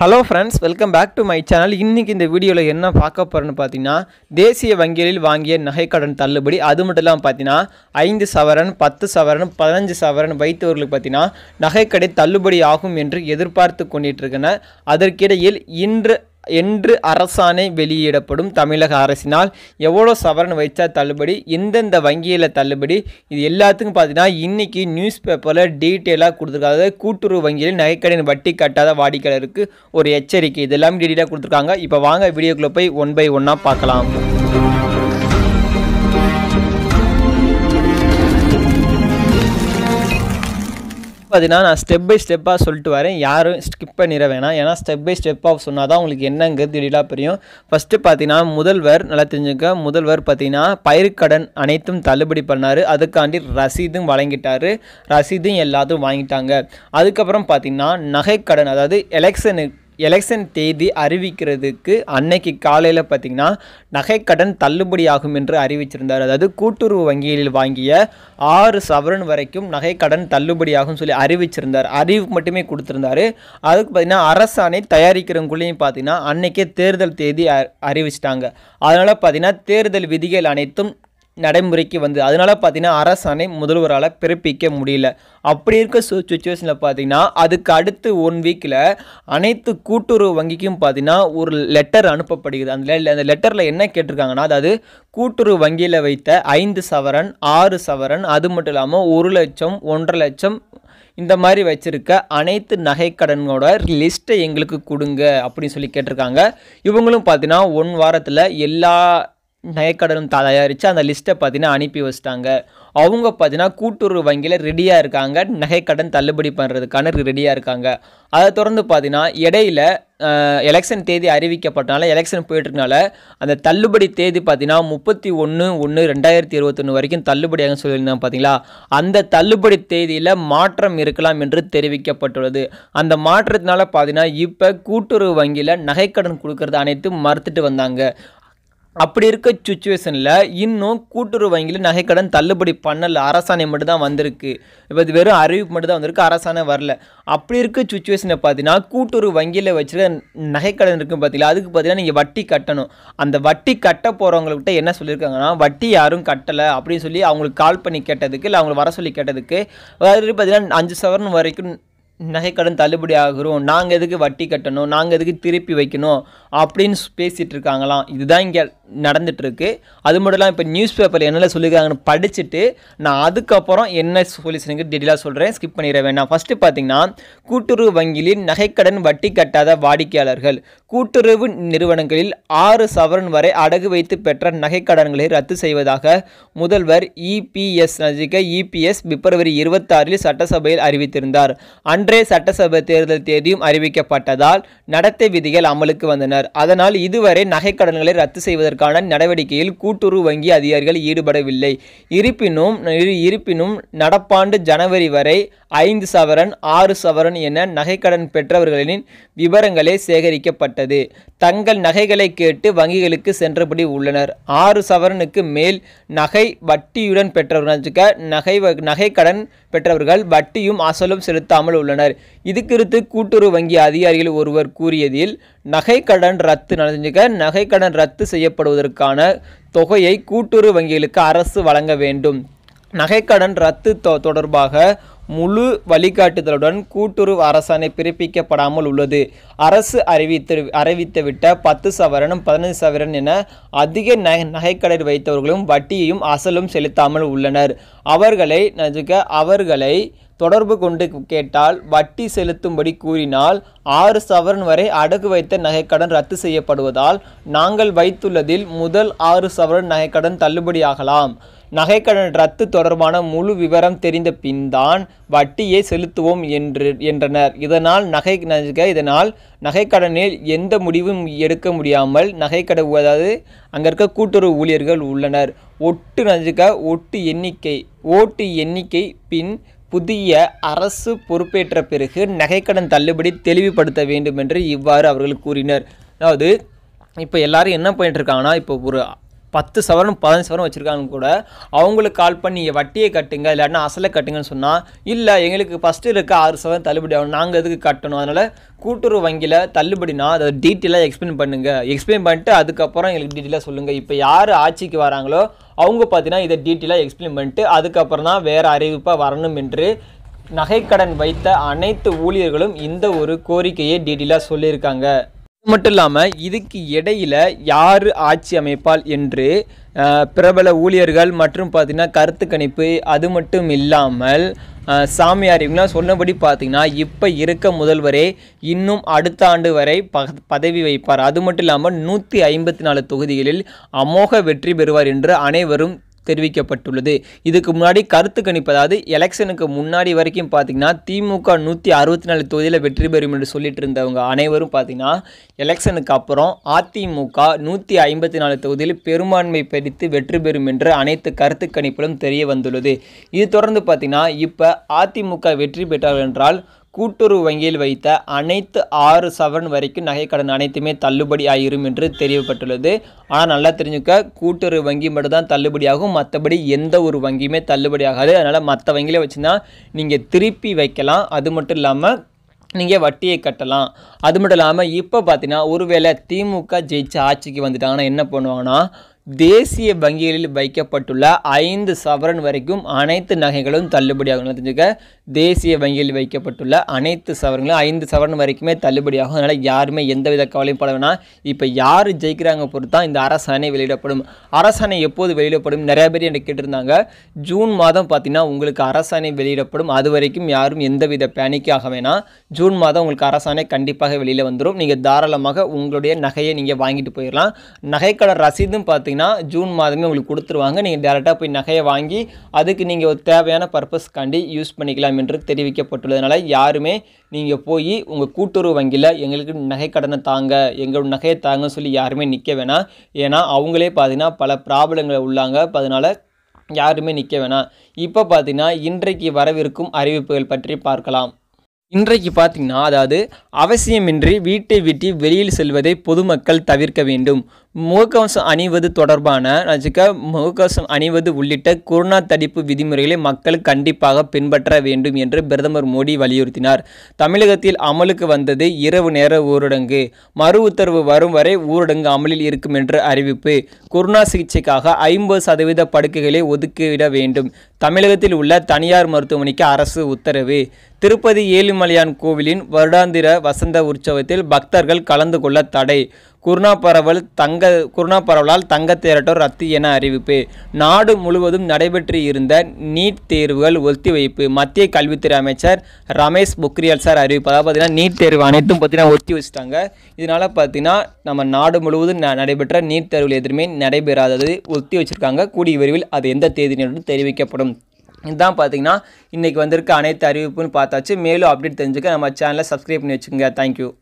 hello friends welcome back to my channel இன்றைக்கி இந்த வீடியோவில் என்ன பார்க்க போகிறேன்னு பார்த்தீங்கன்னா தேசிய வங்கிகளில் வாங்கிய நகைக்கடன் தள்ளுபடி அது மட்டும் இல்லாமல் பார்த்தீங்கன்னா ஐந்து சவரன் பத்து சவரன் பதினஞ்சு சவரன் வைத்தவர்களுக்கு பார்த்தீங்கன்னா நகைக்கடை தள்ளுபடி ஆகும் என்று எதிர்பார்த்து கொண்டிட்டு இருக்கனர் அதற்கிடையில் இன்று என்று அரசாணை வெளியிடப்படும் தமிழக அரசினால் எவ்வளோ சவரன் வைச்சா தள்ளுபடி எந்தெந்த வங்கியில் தள்ளுபடி இது எல்லாத்துக்கும் பார்த்தீங்கன்னா இன்றைக்கி நியூஸ் பேப்பரில் டீட்டெயிலாக கொடுத்துருக்காங்க கூட்டுறவு வங்கியில் நகைக்கடன் வட்டி கட்டாத வாடிக்கையாளருக்கு ஒரு எச்சரிக்கை இதெல்லாம் டீட்டெயிலாக கொடுத்துருக்காங்க இப்போ வாங்க வீடியோக்குள்ளே போய் ஒன் பை ஒன்னாக பார்க்கலாம் பார்த்தீங்கன்னா நான் ஸ்டெப் பை ஸ்டெப்பாக சொல்லிட்டு வரேன் யாரும் ஸ்கிப் பண்ணிட வேணாம் ஏன்னா ஸ்டெப் பை ஸ்டெப்பாக சொன்னால் தான் உங்களுக்கு என்னங்கிறது தெரியலா புரியும் ஃபஸ்ட்டு பார்த்தீங்கன்னா முதல்வர் நல்லா தெரிஞ்சுக்க முதல்வர் பார்த்தீங்கன்னா பயிருக்கடன் அனைத்தும் தள்ளுபடி பண்ணார் அதுக்காண்டி ரசீதும் வழங்கிட்டார் ரசீதும் எல்லாத்தையும் வாங்கிட்டாங்க அதுக்கப்புறம் பார்த்தீங்கன்னா நகைக்கடன் அதாவது எலெக்ஷனுக்கு எலெக்ஷன் தேதி அறிவிக்கிறதுக்கு அன்னைக்கு காலையில் பார்த்திங்கன்னா நகைக்கடன் தள்ளுபடியாகும் என்று அறிவிச்சிருந்தார் அதாவது கூட்டுறவு வங்கியில் வாங்கிய ஆறு சவரன் வரைக்கும் நகைக்கடன் தள்ளுபடியாகும் சொல்லி அறிவிச்சிருந்தார் அறிவு மட்டுமே கொடுத்துருந்தார் அதுக்கு பார்த்திங்கன்னா அரசாணை தயாரிக்கிறவங்களையும் பார்த்திங்கன்னா அன்னைக்கே தேர்தல் தேதி அறிவிச்சிட்டாங்க அதனால் பார்த்திங்கன்னா தேர்தல் விதிகள் அனைத்தும் நடைமுறைக்கு வந்தது அதனால் பார்த்தீங்கன்னா அரசாணை முதல்வரால் பிறப்பிக்க முடியல அப்படி இருக்க சு சுச்சுவேஷனில் பார்த்தீங்கன்னா அதுக்கு அடுத்து ஒன் வீக்கில் அனைத்து கூட்டுறவு வங்கிக்கும் பார்த்தீங்கன்னா ஒரு லெட்டர் அனுப்பப்படுகிறது அந்த அந்த லெட்டரில் என்ன கேட்டிருக்காங்கன்னா அதாவது கூட்டுறவு வங்கியில் வைத்த ஐந்து சவரன் ஆறு சவரன் அது மட்டும் இல்லாமல் ஒரு லட்சம் ஒன்றரை லட்சம் இந்த மாதிரி வச்சுருக்க அனைத்து நகைக்கடனோட லிஸ்ட்டை எங்களுக்கு கொடுங்க அப்படின்னு சொல்லி கேட்டிருக்காங்க இவங்களும் பார்த்தீங்கன்னா ஒன் வாரத்தில் எல்லா நகைக்கடனும் தயாரித்து அந்த லிஸ்ட்டை பார்த்தீங்கன்னா அனுப்பி வச்சிட்டாங்க அவங்க பார்த்தீங்கன்னா கூட்டுறவு வங்கியில் ரெடியாக இருக்காங்க நகைக்கடன் தள்ளுபடி பண்ணுறதுக்கான ரெடியாக இருக்காங்க அதை தொடர்ந்து பார்த்தீங்கன்னா இடையில எலெக்ஷன் தேதி அறிவிக்கப்பட்டனால எலெக்ஷன் போயிட்டுருக்கனால அந்த தள்ளுபடி தேதி பார்த்தீங்கன்னா முப்பத்தி ஒன்று ஒன்று ரெண்டாயிரத்தி இருபத்தொன்று வரைக்கும் தள்ளுபடியாக சொல்லியிருந்தாங்க பார்த்தீங்களா அந்த தள்ளுபடி தேதியில் மாற்றம் இருக்கலாம் என்று தெரிவிக்கப்பட்டுள்ளது அந்த மாற்றத்தினால பார்த்தீங்கன்னா இப்போ கூட்டுறவு வங்கியில் நகைக்கடன் கொடுக்கறது அனைத்தும் மறுத்துட்டு வந்தாங்க அப்படி இருக்க சுச்சுவேஷனில் இன்னும் கூட்டுறவு வங்கியில் நகைக்கடன் தள்ளுபடி பண்ணல அரசாணை மட்டும் தான் வந்திருக்கு இப்போ இது வெறும் அறிவிப்பு மட்டும் தான் வந்திருக்கு அரசாணை வரல அப்படி இருக்க சுச்சுவேஷனை பார்த்தீங்கன்னா கூட்டுறவு வங்கியில் வச்சுட்டு நகைக்கடன் இருக்குன்னு பார்த்தீங்களா அதுக்கு பார்த்தீங்கன்னா நீங்கள் வட்டி கட்டணும் அந்த வட்டி கட்ட போகிறவங்கள்கிட்ட என்ன சொல்லியிருக்காங்கன்னா வட்டி யாரும் கட்டலை அப்படின்னு சொல்லி அவங்களுக்கு கால் பண்ணி கேட்டதுக்கு இல்லை அவங்களை வர சொல்லி கேட்டதுக்கு பார்த்தீங்கன்னா அஞ்சு சவரன் வரைக்கும் நகைக்கடன் தள்ளுபடி ஆகிறோம் நாங்கள் எதுக்கு வட்டி கட்டணும் நாங்கள் எதுக்கு திருப்பி வைக்கணும் அப்படின்னு பேசிகிட்டு இருக்காங்களாம் இதுதான் இங்கே நடந்துகிட்ருக்கு அது மட்டும் இல்லாமல் இப்போ நியூஸ் பேப்பர் என்னென்ன சொல்லியிருக்காங்கன்னு படிச்சுட்டு நான் அதுக்கப்புறம் என்ன சொல்யூஷனுக்கு டீட்டெயிலாக சொல்கிறேன் ஸ்கிப் பண்ணிடுறேன் வேணாம் ஃபஸ்ட்டு பார்த்தீங்கன்னா கூட்டுறவு வங்கியில் நகைக்கடன் வட்டி கட்டாத வாடிக்கையாளர்கள் கூட்டுறவு நிறுவனங்களில் ஆறு சவரன் வரை அடகு வைத்து பெற்ற நகைக்கடன்களை ரத்து செய்வதாக முதல்வர் இபிஎஸ் நஜிக இபிஎஸ் பிப்ரவரி இருபத்தாறில் சட்டசபையில் அறிவித்திருந்தார் அன்றே சட்டசபை தேர்தல் தேதியும் அறிவிக்கப்பட்டதால் நடத்தை விதிகள் அமலுக்கு வந்தனர் அதனால் இதுவரை நகைக்கடன்களை ரத்து செய்வதற்கான நடவடிக்கையில் கூட்டுறவு வங்கி அதிகாரிகள் ஈடுபடவில்லை இருப்பினும் இருப்பினும் நடப்பாண்டு ஜனவரி வரை ஐந்து சவரன் ஆறு சவரன் என நகைக்கடன் பெற்றவர்களின் விவரங்களே சேகரிக்கப்பட்டது காட்டப்பட்டது தங்கள் நகைகளை கேட்டு வங்கிகளுக்கு சென்றபடி உள்ளனர் ஆறு சவரனுக்கு மேல் நகை வட்டியுடன் பெற்றவர்கள் நகை நகை கடன் பெற்றவர்கள் வட்டியும் அசலும் செலுத்தாமல் உள்ளனர் இது குறித்து கூட்டுறவு வங்கி அதிகாரிகள் ஒருவர் கூறியதில் நகை கடன் ரத்து நடந்துக்க நகை கடன் ரத்து செய்யப்படுவதற்கான தொகையை கூட்டுறவு வங்கிகளுக்கு அரசு வழங்க வேண்டும் நகைக்கடன் ரத்து தொடர்பாக முழு வழிகாட்டுதலுடன் கூட்டுறவு அரசாணை பிறப்பிக்கப்படாமல் உள்ளது அரசு அறிவித்து அறிவித்துவிட்ட பத்து சவரனும் பதினைந்து சவரன் என அதிக நகை நகைக்கடன் வைத்தவர்களும் வட்டியையும் அசலும் செலுத்தாமல் உள்ளனர் அவர்களை அவர்களை தொடர்பு கொண்டு கேட்டால் வட்டி செலுத்தும்படி கூறினால் ஆறு சவரன் வரை அடகு வைத்த நகைக்கடன் ரத்து செய்யப்படுவதால் நாங்கள் வைத்துள்ளதில் முதல் ஆறு சவரன் நகைக்கடன் தள்ளுபடியாகலாம் நகைக்கடன் ரத்து தொடர்பான முழு விவரம் தெரிந்த பின் தான் வட்டியை செலுத்துவோம் என்று என்றனர் இதனால் நகை இதனால் நகைக்கடனில் எந்த முடிவும் எடுக்க முடியாமல் நகைக்கடை அதாவது அங்கே இருக்க கூட்டுறவு ஊழியர்கள் உள்ளனர் ஒட்டு நஞ்சுக்க ஒட்டு எண்ணிக்கை ஓட்டு எண்ணிக்கை பின் புதிய அரசு பொறுப்பேற்ற பிறகு நகைக்கடன் தள்ளுபடி தெளிவுபடுத்த வேண்டும் என்று இவ்வாறு அவர்கள் கூறினர் அதாவது இப்போ எல்லாரும் என்ன பண்ணிட்டு இருக்காங்கன்னா இப்போ ஒரு பத்து சவரனும் பதினஞ்சு சவரன் வச்சுருக்காங்க கூட அவங்களுக்கு கால் பண்ணி வட்டியை கட்டுங்க இல்லைன்னா அசலை கட்டுங்கன்னு சொன்னால் இல்லை எங்களுக்கு ஃபஸ்ட்டு இருக்க ஆறு சவரன் தள்ளுபடி ஆகணும் நாங்கள் எதுக்கு கட்டணும் அதனால் கூட்டுறவு வங்கியில் தள்ளுபடினா அதை டீட்டெயிலாக எக்ஸ்பிளைன் பண்ணுங்கள் எக்ஸ்பிளைன் பண்ணிட்டு அதுக்கப்புறம் எங்களுக்கு டீட்டெயிலாக சொல்லுங்கள் இப்போ யார் ஆட்சிக்கு வராங்களோ அவங்க பார்த்தீங்கன்னா இதை டீட்டெயிலாக எக்ஸ்பிளைன் பண்ணிட்டு அதுக்கப்புறம் தான் வேறு அறிவிப்பாக வரணும் என்று நகைக்கடன் வைத்த அனைத்து ஊழியர்களும் இந்த ஒரு கோரிக்கையை டீட்டெயிலாக சொல்லியிருக்காங்க மட்டும் இல்லாமல் இதுக்கு இடையில் யார் ஆட்சி அமைப்பால் என்று பிரபல ஊழியர்கள் மற்றும் பார்த்திங்கன்னா கருத்து கணிப்பு அது மட்டும் இல்லாமல் சாமியார் இவங்களாம் சொன்னபடி பார்த்திங்கன்னா இப்போ இருக்க முதல்வரே இன்னும் அடுத்த ஆண்டு வரை பதவி வைப்பார் அது மட்டும் இல்லாமல் நூற்றி ஐம்பத்தி நாலு தொகுதிகளில் அமோக வெற்றி பெறுவார் என்று அனைவரும் தெரிவிக்கப்பட்டுள்ளது இதுக்கு முன்னாடி கருத்து கணிப்பு அதாவது எலெக்ஷனுக்கு முன்னாடி வரைக்கும் பார்த்திங்கன்னா திமுக நூற்றி அறுபத்தி நாலு தொகுதியில் வெற்றி பெறும் என்று சொல்லிட்டு இருந்தவங்க அனைவரும் பார்த்திங்கன்னா எலெக்ஷனுக்கு அப்புறம் அதிமுக நூற்றி ஐம்பத்தி நாலு தொகுதியில் பெரும்பான்மை பிடித்து வெற்றி பெறும் என்று அனைத்து கருத்து கணிப்பிலும் தெரிய வந்துள்ளது இது தொடர்ந்து பார்த்திங்கன்னா இப்போ அதிமுக வெற்றி பெற்றார்கள் என்றால் கூட்டுறவு வங்கியில் வைத்த அனைத்து ஆறு சவரன் வரைக்கும் நகை கடன் அனைத்துமே தள்ளுபடி ஆகிரும் என்று தெரியப்பட்டுள்ளது ஆனால் நல்லா தெரிஞ்சுக்க கூட்டுறவு வங்கி மட்டும்தான் தள்ளுபடியாகும் மற்றபடி எந்த ஒரு வங்கியுமே தள்ளுபடி ஆகாது அதனால் மற்ற வங்கியில் வச்சுன்னா நீங்கள் திருப்பி வைக்கலாம் அது மட்டும் இல்லாமல் நீங்கள் வட்டியை கட்டலாம் அது மட்டும் இல்லாமல் இப்போ பார்த்தீங்கன்னா ஒருவேளை திமுக ஜெயிச்சு ஆட்சிக்கு வந்துட்டாங்கன்னா என்ன பண்ணுவாங்கன்னா தேசிய வங்கிகளில் வைக்கப்பட்டுள்ள ஐந்து சவரன் வரைக்கும் அனைத்து நகைகளும் தள்ளுபடியாகும் தெரிஞ்சுக்க தேசிய வங்கியில் வைக்கப்பட்டுள்ள அனைத்து சவரங்களும் ஐந்து சவரன் வரைக்குமே தள்ளுபடியாகும் அதனால் யாருமே எந்தவித கவலையும் பட வேணாம் இப்போ யார் ஜெயிக்கிறாங்க பொறுத்தா இந்த அரசாணை வெளியிடப்படும் அரசாணை எப்போது வெளியிடப்படும் நிறைய பேர் என்ன கேட்டிருந்தாங்க ஜூன் மாதம் பார்த்தீங்கன்னா உங்களுக்கு அரசாணை வெளியிடப்படும் அது வரைக்கும் யாரும் எந்தவித பேனிக் ஆக வேணாம் ஜூன் மாதம் உங்களுக்கு அரசாணை கண்டிப்பாக வெளியில் வந்துடும் நீங்கள் தாராளமாக உங்களுடைய நகையை நீங்கள் வாங்கிட்டு போயிடலாம் நகைக்கடை ரசீதும் பார்த்தீங்கன்னா அப்படின்னா ஜூன் மாதமே உங்களுக்கு கொடுத்துருவாங்க நீங்கள் டேரெக்டாக போய் நகையை வாங்கி அதுக்கு நீங்கள் ஒரு தேவையான பர்பஸ்க்காண்டி யூஸ் பண்ணிக்கலாம் என்று தெரிவிக்கப்பட்டுள்ளதுனால யாருமே நீங்கள் போய் உங்கள் கூட்டுறவு வங்கியில் எங்களுக்கு நகை கடனை தாங்க எங்களோட நகையை தாங்கன்னு சொல்லி யாருமே நிற்க வேணாம் ஏன்னா அவங்களே பார்த்தீங்கன்னா பல ப்ராப்ளங்களை உள்ளாங்க அதனால் யாருமே நிற்க வேணாம் இப்போ பார்த்திங்கன்னா இன்றைக்கு வரவிருக்கும் அறிவிப்புகள் பற்றி பார்க்கலாம் இன்றைக்கு பார்த்திங்கன்னா அதாவது அவசியமின்றி வீட்டை விட்டு வெளியில் செல்வதை பொதுமக்கள் தவிர்க்க வேண்டும் முகக்கவசம் அணிவது தொடர்பான வச்சுக்க முகக்கவசம் அணிவது உள்ளிட்ட கொரோனா தடுப்பு விதிமுறைகளை மக்கள் கண்டிப்பாக பின்பற்ற வேண்டும் என்று பிரதமர் மோடி வலியுறுத்தினார் தமிழகத்தில் அமலுக்கு வந்தது இரவு நேர ஊரடங்கு மறு உத்தரவு வரும் வரை ஊரடங்கு அமலில் இருக்கும் என்று அறிவிப்பு கொரோனா சிகிச்சைக்காக ஐம்பது சதவீத படுக்கைகளை ஒதுக்கிவிட வேண்டும் தமிழகத்தில் உள்ள தனியார் மருத்துவமனைக்கு அரசு உத்தரவு திருப்பதி ஏழுமலையான் கோவிலின் வருடாந்திர வசந்த உற்சவத்தில் பக்தர்கள் கலந்து கொள்ள தடை குருணா பரவல் தங்க குருணா பரவலால் தங்க தேரட்டோர் ரத்து என அறிவிப்பு நாடு முழுவதும் நடைபெற்று இருந்த நீட் தேர்வுகள் ஒத்திவைப்பு மத்திய கல்வித்துறை அமைச்சர் ரமேஷ் பொக்ரியால் சார் அறிவிப்பு அதாவது பார்த்தீங்கன்னா நீட் தேர்வு அனைத்தும் பார்த்தீங்கன்னா ஒத்தி வச்சுட்டாங்க இதனால் பார்த்தீங்கன்னா நம்ம நாடு முழுவதும் நடைபெற்ற நீட் தேர்வுகள் எதுவுமே நடைபெறாதது ஒத்தி வச்சுருக்காங்க கூடிய விரைவில் அது எந்த தேதியினோடு தெரிவிக்கப்படும் இதுதான் பார்த்தீங்கன்னா இன்றைக்கி வந்திருக்க அனைத்து அறிவிப்புன்னு பார்த்தாச்சு மேலும் அப்டேட் தெரிஞ்சுக்க நம்ம சேனலை சப்ஸ்கிரைப் பண்ணி வச்சுக்கோங்க தேங்க்யூ